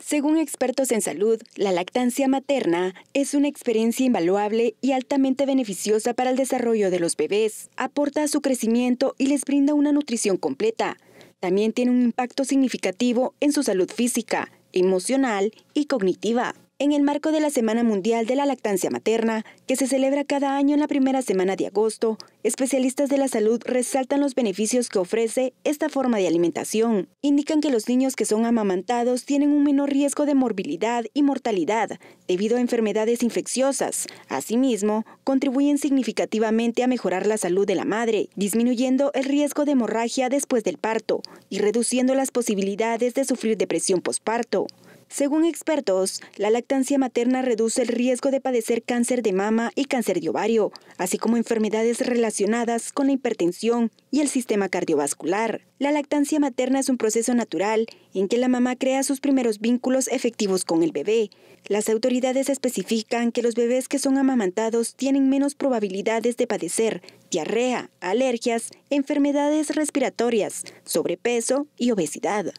Según expertos en salud, la lactancia materna es una experiencia invaluable y altamente beneficiosa para el desarrollo de los bebés. Aporta a su crecimiento y les brinda una nutrición completa. También tiene un impacto significativo en su salud física, emocional y cognitiva. En el marco de la Semana Mundial de la Lactancia Materna, que se celebra cada año en la primera semana de agosto, especialistas de la salud resaltan los beneficios que ofrece esta forma de alimentación. Indican que los niños que son amamantados tienen un menor riesgo de morbilidad y mortalidad debido a enfermedades infecciosas. Asimismo, contribuyen significativamente a mejorar la salud de la madre, disminuyendo el riesgo de hemorragia después del parto y reduciendo las posibilidades de sufrir depresión postparto. Según expertos, la lactancia materna reduce el riesgo de padecer cáncer de mama y cáncer de ovario, así como enfermedades relacionadas con la hipertensión y el sistema cardiovascular. La lactancia materna es un proceso natural en que la mamá crea sus primeros vínculos efectivos con el bebé. Las autoridades especifican que los bebés que son amamantados tienen menos probabilidades de padecer diarrea, alergias, enfermedades respiratorias, sobrepeso y obesidad.